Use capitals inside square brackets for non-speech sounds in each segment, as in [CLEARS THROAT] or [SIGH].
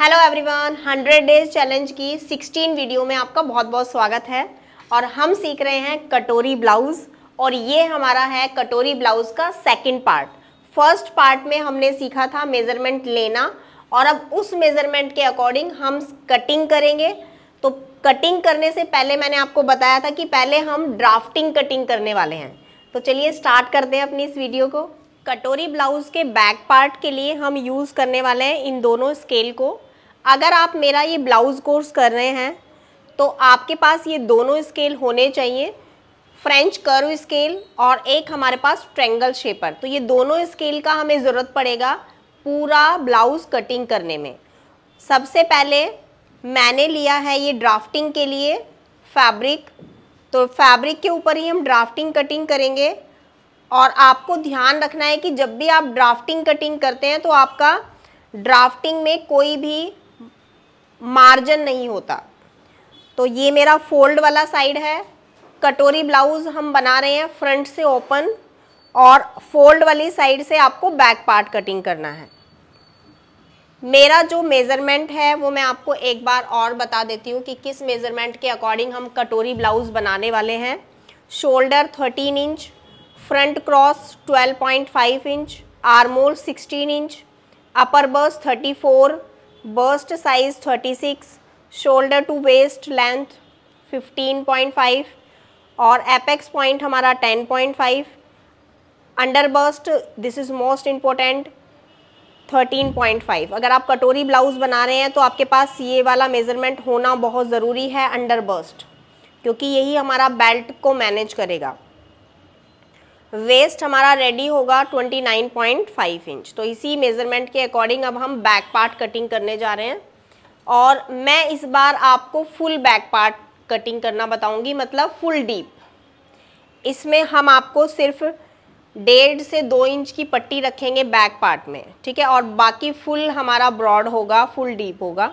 hello everyone 100 days challenge की 16 video में आपका बहुत बहुत स्वागत है और हम सीख रहे हैं कटोरी ब्लाउज़ और ये हमारा है कटोरी ब्लाउज़ का सेकंड पार्ट फर्स्ट पार्ट में हमने सीखा था मेज़रमेंट लेना और अब उस मेज़रमेंट के अकॉर्डिंग हम कटिंग करेंगे तो कटिंग करने से पहले मैंने आपको बताया था कि पहले हम ड्राफ्टिंग कटिंग करने वाले हैं तो चलिए स्टार्ट करते हैं अपनी इस वीडियो को कटोरी ब्लाउज़ के बैक पार्ट के लिए हम यूज़ करने वाले हैं इन दोनों स्केल को अगर आप मेरा ये ब्लाउज़ कोर्स कर रहे हैं तो आपके पास ये दोनों स्केल होने चाहिए फ्रेंच कर्व स्केल और एक हमारे पास ट्रेंगल शेपर तो ये दोनों स्केल का हमें ज़रूरत पड़ेगा पूरा ब्लाउज़ कटिंग करने में सबसे पहले मैंने लिया है ये ड्राफ्टिंग के लिए फैब्रिक तो फैब्रिक के ऊपर ही हम ड्राफ्टिंग कटिंग करेंगे और आपको ध्यान रखना है कि जब भी आप ड्राफ्टिंग कटिंग करते हैं तो आपका ड्राफ्टिंग में कोई भी मार्जिन नहीं होता तो ये मेरा फोल्ड वाला साइड है कटोरी ब्लाउज हम बना रहे हैं फ्रंट से ओपन और फोल्ड वाली साइड से आपको बैक पार्ट कटिंग करना है मेरा जो मेज़रमेंट है वो मैं आपको एक बार और बता देती हूँ कि किस मेज़रमेंट के अकॉर्डिंग हम कटोरी ब्लाउज बनाने वाले हैं shoulder 13 inch front cross 12.5 inch armhole 16 inch upper thirty 34 bust size 36 shoulder to waist length 15.5 और एपेक्स पॉइंट हमारा 10.5 under bust this is most important 13.5 अगर आप कटोरी ब्लाउज़ बना रहे हैं तो आपके पास ये वाला मेज़रमेंट होना बहुत ज़रूरी है अंडर बस्ट क्योंकि यही हमारा बेल्ट को मैनेज करेगा वेस्ट हमारा रेडी होगा 29.5 इंच तो इसी मेज़रमेंट के अकॉर्डिंग अब हम बैक पार्ट कटिंग करने जा रहे हैं और मैं इस बार आपको फुल बैक पार्ट कटिंग करना बताऊंगी मतलब फुल डीप इसमें हम आपको सिर्फ डेढ़ से दो इंच की पट्टी रखेंगे बैक पार्ट में ठीक है और बाकी फुल हमारा ब्रॉड होगा फुल डीप होगा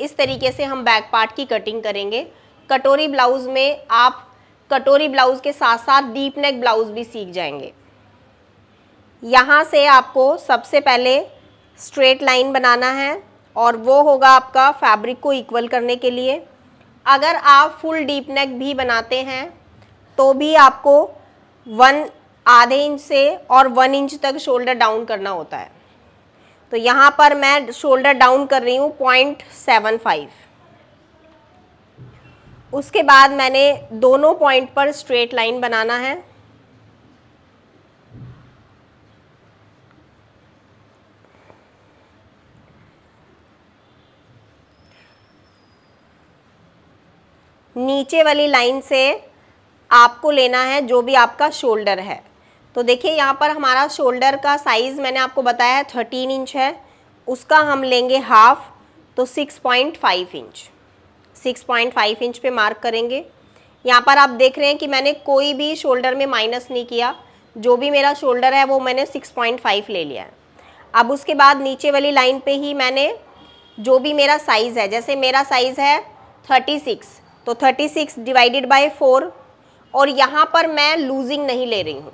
इस तरीके से हम बैक पार्ट की कटिंग करेंगे कटोरी ब्लाउज़ में आप कटोरी ब्लाउज के साथ साथ डीप नेक ब्लाउज भी सीख जाएंगे यहाँ से आपको सबसे पहले स्ट्रेट लाइन बनाना है और वो होगा आपका फैब्रिक को इक्वल करने के लिए अगर आप फुल डीप नेक भी बनाते हैं तो भी आपको वन आधे इंच से और वन इंच तक शोल्डर डाउन करना होता है तो यहाँ पर मैं शोल्डर डाउन कर रही हूँ पॉइंट सेवन फाइव उसके बाद मैंने दोनों पॉइंट पर स्ट्रेट लाइन बनाना है नीचे वाली लाइन से आपको लेना है जो भी आपका शोल्डर है तो देखिए यहाँ पर हमारा शोल्डर का साइज़ मैंने आपको बताया है थर्टीन इंच है उसका हम लेंगे हाफ तो six point five inch 6.5 inch पे मार्क करेंगे यहाँ पर आप देख रहे हैं कि मैंने कोई भी शोल्डर में माइनस नहीं किया जो भी मेरा शोल्डर है वो मैंने 6.5 ले लिया है अब उसके बाद नीचे वाली लाइन पे ही मैंने जो भी मेरा साइज़ है जैसे मेरा साइज़ है 36 तो 36 डिवाइडेड बाय 4 और यहाँ पर मैं लूजिंग नहीं ले रही हूँ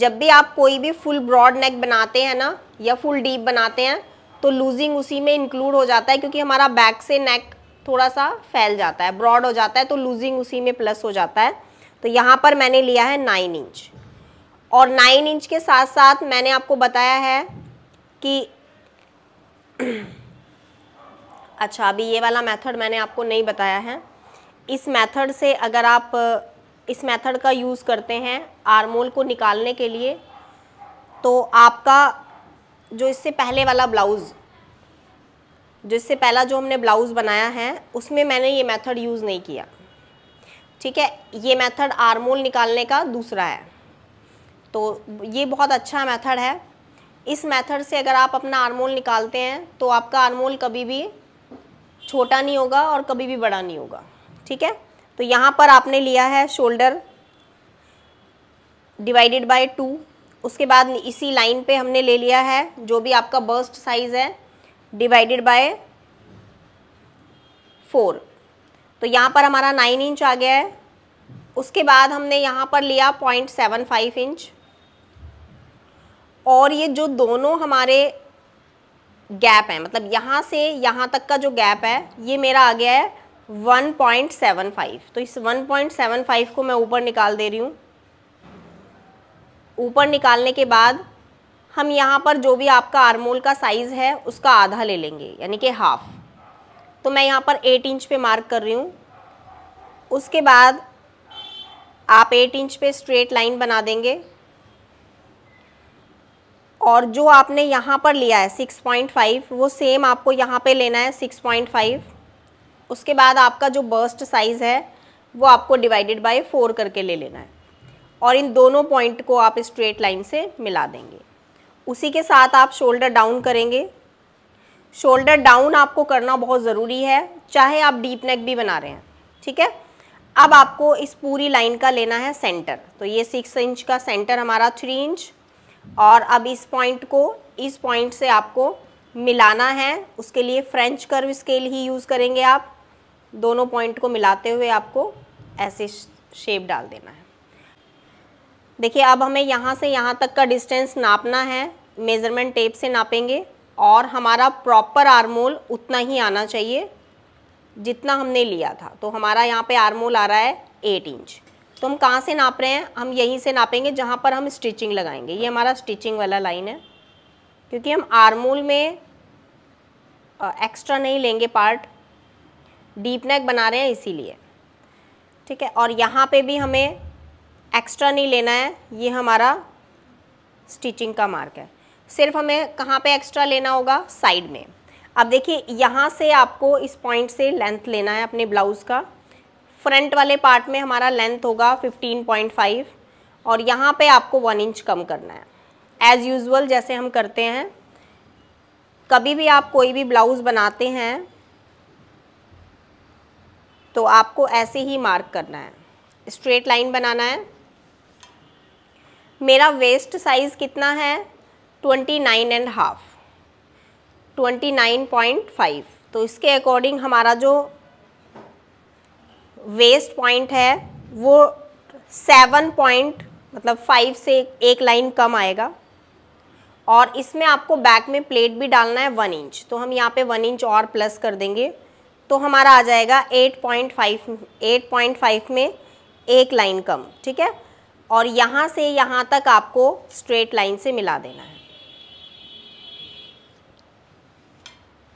जब भी आप कोई भी फुल ब्रॉड नेक बनाते हैं ना या फुल डीप बनाते हैं तो लूजिंग उसी में इंक्लूड हो जाता है क्योंकि हमारा बैक से नेक थोड़ा सा फैल जाता है ब्रॉड हो जाता है तो लूजिंग उसी में प्लस हो जाता है तो यहाँ पर मैंने लिया है नाइन इंच और नाइन इंच के साथ साथ मैंने आपको बताया है कि [CLEARS THROAT] अच्छा अभी ये वाला मेथड मैंने आपको नहीं बताया है इस मेथड से अगर आप इस मेथड का यूज़ करते हैं आरमोल को निकालने के लिए तो आपका जो इससे पहले वाला ब्लाउज़ जिससे पहला जो हमने ब्लाउज़ बनाया है उसमें मैंने ये मेथड यूज़ नहीं किया ठीक है ये मेथड आर्मोल निकालने का दूसरा है तो ये बहुत अच्छा मेथड है इस मेथड से अगर आप अपना आर्मोल निकालते हैं तो आपका आर्मोल कभी भी छोटा नहीं होगा और कभी भी बड़ा नहीं होगा ठीक है तो यहाँ पर आपने लिया है शोल्डर डिवाइडेड बाय टू उसके बाद इसी लाइन पे हमने ले लिया है जो भी आपका बर्स्ट साइज़ है डिवाइडेड बाय फोर तो यहाँ पर हमारा नाइन इंच आ गया है उसके बाद हमने यहाँ पर लिया पॉइंट सेवन फाइव इंच और ये जो दोनों हमारे गैप हैं मतलब यहाँ से यहाँ तक का जो गैप है ये मेरा आ गया है वन पॉइंट सेवन फाइव तो इस वन पॉइंट सेवन फाइव को मैं ऊपर निकाल दे रही हूँ ऊपर निकालने के बाद हम यहाँ पर जो भी आपका आरमोल का साइज़ है उसका आधा ले लेंगे यानी कि हाफ तो मैं यहाँ पर एट इंच पे मार्क कर रही हूँ उसके बाद आप एट इंच पे स्ट्रेट लाइन बना देंगे और जो आपने यहाँ पर लिया है सिक्स पॉइंट फाइव वो सेम आपको यहाँ पे लेना है सिक्स पॉइंट फाइव उसके बाद आपका जो बर्स्ट साइज़ है वो आपको डिवाइडेड बाय फोर करके ले लेना है और इन दोनों पॉइंट को आप स्ट्रेट लाइन से मिला देंगे उसी के साथ आप शोल्डर डाउन करेंगे शोल्डर डाउन आपको करना बहुत ज़रूरी है चाहे आप डीप नेक भी बना रहे हैं ठीक है अब आपको इस पूरी लाइन का लेना है सेंटर तो ये सिक्स इंच का सेंटर हमारा थ्री इंच और अब इस पॉइंट को इस पॉइंट से आपको मिलाना है उसके लिए फ्रेंच कर्व स्केल ही यूज़ करेंगे आप दोनों पॉइंट को मिलाते हुए आपको ऐसे शेप डाल देना है देखिए अब हमें यहाँ से यहाँ तक का डिस्टेंस नापना है मेज़रमेंट टेप से नापेंगे और हमारा प्रॉपर आरमोल उतना ही आना चाहिए जितना हमने लिया था तो हमारा यहाँ पे आरमोल आ रहा है एट इंच तो हम कहाँ से नाप रहे हैं हम यहीं से नापेंगे जहाँ पर हम स्टिचिंग लगाएंगे ये हमारा स्टिचिंग वाला लाइन है क्योंकि हम आरमोल में एक्स्ट्रा नहीं लेंगे पार्ट डीप नेक बना रहे हैं इसीलिए ठीक है और यहाँ पे भी हमें एक्स्ट्रा नहीं लेना है ये हमारा स्टिचिंग का मार्क है सिर्फ हमें कहाँ पे एक्स्ट्रा लेना होगा साइड में अब देखिए यहाँ से आपको इस पॉइंट से लेंथ लेना है अपने ब्लाउज़ का फ्रंट वाले पार्ट में हमारा लेंथ होगा 15.5 और यहाँ पे आपको वन इंच कम करना है एज़ यूज़ुअल जैसे हम करते हैं कभी भी आप कोई भी ब्लाउज़ बनाते हैं तो आपको ऐसे ही मार्क करना है स्ट्रेट लाइन बनाना है मेरा वेस्ट साइज़ कितना है twenty nine and half twenty nine point five तो इसके अकॉर्डिंग हमारा जो वेस्ट पॉइंट है वो सेवन पॉइंट मतलब फाइव से एक लाइन कम आएगा और इसमें आपको बैक में प्लेट भी डालना है वन इंच तो हम यहाँ पे वन इंच और प्लस कर देंगे तो हमारा आ जाएगा eight point five eight point five में एक लाइन कम ठीक है और यहाँ से यहाँ तक आपको स्ट्रेट लाइन से मिला देना है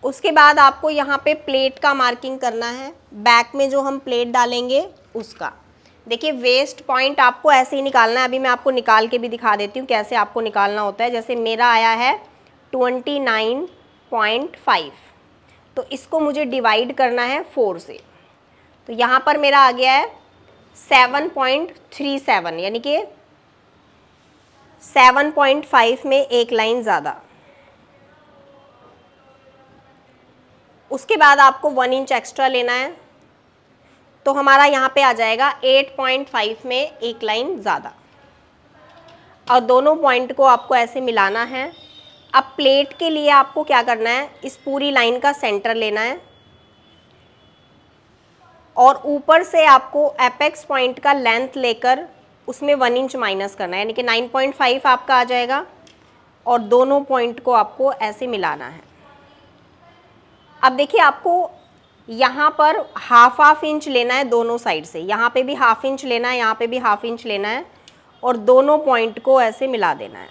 उसके बाद आपको यहाँ पे प्लेट का मार्किंग करना है बैक में जो हम प्लेट डालेंगे उसका देखिए वेस्ट पॉइंट आपको ऐसे ही निकालना है अभी मैं आपको निकाल के भी दिखा देती हूँ कैसे आपको निकालना होता है जैसे मेरा आया है ट्वेंटी नाइन पॉइंट फाइव तो इसको मुझे डिवाइड करना है फोर से तो यहाँ पर मेरा आ गया है सेवन पॉइंट थ्री सेवन यानी कि सेवन पॉइंट फाइव में एक लाइन ज़्यादा उसके बाद आपको वन इंच एक्स्ट्रा लेना है तो हमारा यहाँ पे आ जाएगा 8.5 में एक लाइन ज़्यादा और दोनों पॉइंट को आपको ऐसे मिलाना है अब प्लेट के लिए आपको क्या करना है इस पूरी लाइन का सेंटर लेना है और ऊपर से आपको एपेक्स पॉइंट का लेंथ लेकर उसमें वन इंच माइनस करना है यानी कि 9.5 आपका आ जाएगा और दोनों पॉइंट को आपको ऐसे मिलाना है अब देखिए आपको यहाँ पर हाफ हाफ इंच लेना है दोनों साइड से यहाँ पे भी हाफ इंच लेना है यहाँ पे भी हाफ इंच लेना है और दोनों पॉइंट को ऐसे मिला देना है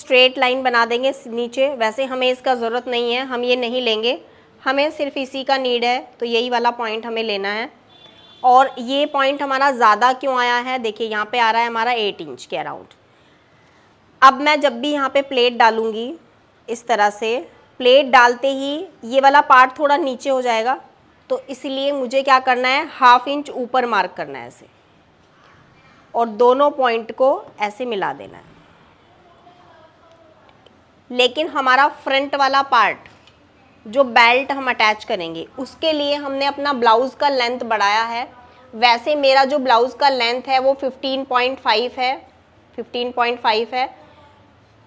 स्ट्रेट लाइन बना देंगे नीचे वैसे हमें इसका ज़रूरत नहीं है हम ये नहीं लेंगे हमें सिर्फ इसी का नीड है तो यही वाला पॉइंट हमें लेना है और ये पॉइंट हमारा ज़्यादा क्यों आया है देखिए यहाँ पे आ रहा है हमारा एट इंच के अराउंड अब मैं जब भी यहाँ पे प्लेट डालूँगी इस तरह से प्लेट डालते ही ये वाला पार्ट थोड़ा नीचे हो जाएगा तो इसलिए मुझे क्या करना है हाफ इंच ऊपर मार्क करना है ऐसे और दोनों पॉइंट को ऐसे मिला देना है लेकिन हमारा फ्रंट वाला पार्ट जो बेल्ट हम अटैच करेंगे उसके लिए हमने अपना ब्लाउज़ का लेंथ बढ़ाया है वैसे मेरा जो ब्लाउज़ का लेंथ है वो 15.5 है 15.5 है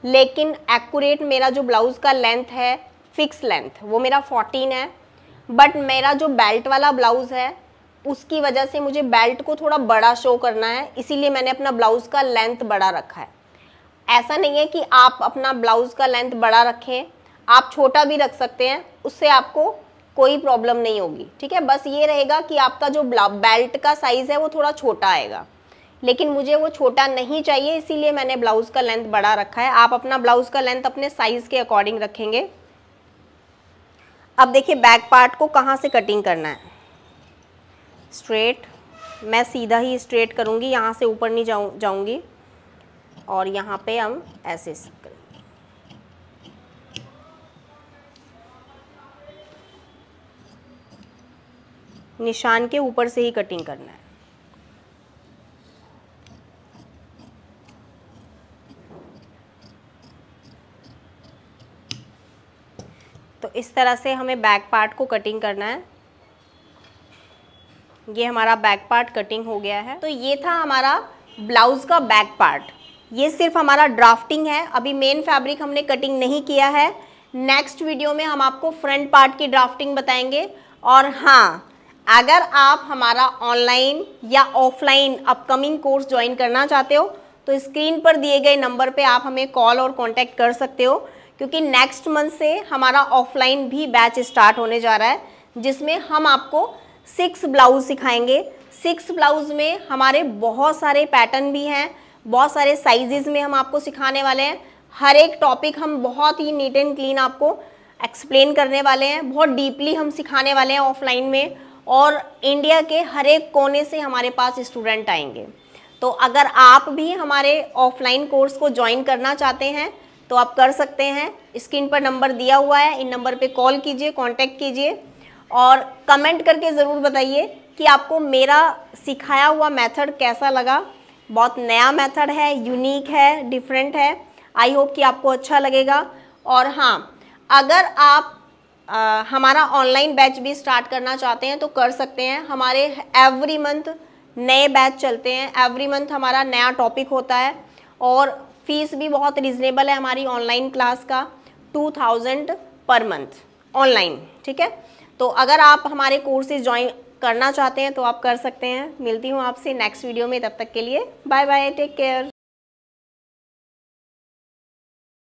लेकिन एक्यूरेट मेरा जो ब्लाउज़ का लेंथ है फिक्स लेंथ वो मेरा फोर्टीन है बट मेरा जो बेल्ट वाला ब्लाउज़ है उसकी वजह से मुझे बेल्ट को थोड़ा बड़ा शो करना है इसीलिए मैंने अपना ब्लाउज़ का लेंथ बड़ा रखा है ऐसा नहीं है कि आप अपना ब्लाउज़ का लेंथ बड़ा रखें आप छोटा भी रख सकते हैं उससे आपको कोई प्रॉब्लम नहीं होगी ठीक है बस ये रहेगा कि आपका जो बेल्ट का साइज़ है वो थोड़ा छोटा आएगा लेकिन मुझे वो छोटा नहीं चाहिए इसीलिए मैंने ब्लाउज़ का लेंथ बड़ा रखा है आप अपना ब्लाउज़ का लेंथ अपने साइज़ के अकॉर्डिंग रखेंगे अब देखिए बैक पार्ट को कहाँ से कटिंग करना है स्ट्रेट मैं सीधा ही स्ट्रेट करूँगी यहाँ से ऊपर नहीं जाऊँ जाऊँगी और यहाँ पे हम ऐसे करेंगे निशान के ऊपर से ही कटिंग करना है तरह से हमें बैक पार्ट को कटिंग करना है ये हमारा बैक पार्ट कटिंग हो गया है तो ये था हमारा ब्लाउज़ का बैक पार्ट ये सिर्फ हमारा ड्राफ्टिंग है अभी मेन फैब्रिक हमने कटिंग नहीं किया है नेक्स्ट वीडियो में हम आपको फ्रंट पार्ट की ड्राफ्टिंग बताएंगे और हाँ अगर आप हमारा ऑनलाइन या ऑफलाइन अपकमिंग कोर्स ज्वाइन करना चाहते हो तो स्क्रीन पर दिए गए नंबर पे आप हमें कॉल और कांटेक्ट कर सकते हो क्योंकि नेक्स्ट मंथ से हमारा ऑफलाइन भी बैच स्टार्ट होने जा रहा है जिसमें हम आपको सिक्स ब्लाउज सिखाएंगे सिक्स ब्लाउज में हमारे बहुत सारे पैटर्न भी हैं बहुत सारे साइजेस में हम आपको सिखाने वाले हैं हर एक टॉपिक हम बहुत ही नीट एंड क्लीन आपको एक्सप्लेन करने वाले हैं बहुत डीपली हम सिखाने वाले हैं ऑफलाइन में और इंडिया के हर एक कोने से हमारे पास स्टूडेंट आएंगे तो अगर आप भी हमारे ऑफलाइन कोर्स को ज्वाइन करना चाहते हैं तो आप कर सकते हैं स्क्रीन पर नंबर दिया हुआ है इन नंबर पे कॉल कीजिए कांटेक्ट कीजिए और कमेंट करके ज़रूर बताइए कि आपको मेरा सिखाया हुआ मेथड कैसा लगा बहुत नया मेथड है यूनिक है डिफरेंट है आई होप कि आपको अच्छा लगेगा और हाँ अगर आप आ, हमारा ऑनलाइन बैच भी स्टार्ट करना चाहते हैं तो कर सकते हैं हमारे एवरी मंथ नए बैच चलते हैं एवरी मंथ हमारा नया टॉपिक होता है और फीस भी बहुत रिजनेबल है हमारी ऑनलाइन क्लास का two thousand per month online ठीक है तो अगर आप हमारे कोर्सेज ज्वाइन करना चाहते हैं तो आप कर सकते हैं मिलती हूँ आपसे नेक्स्ट वीडियो में तब तक के लिए बाय बाय टेक केयर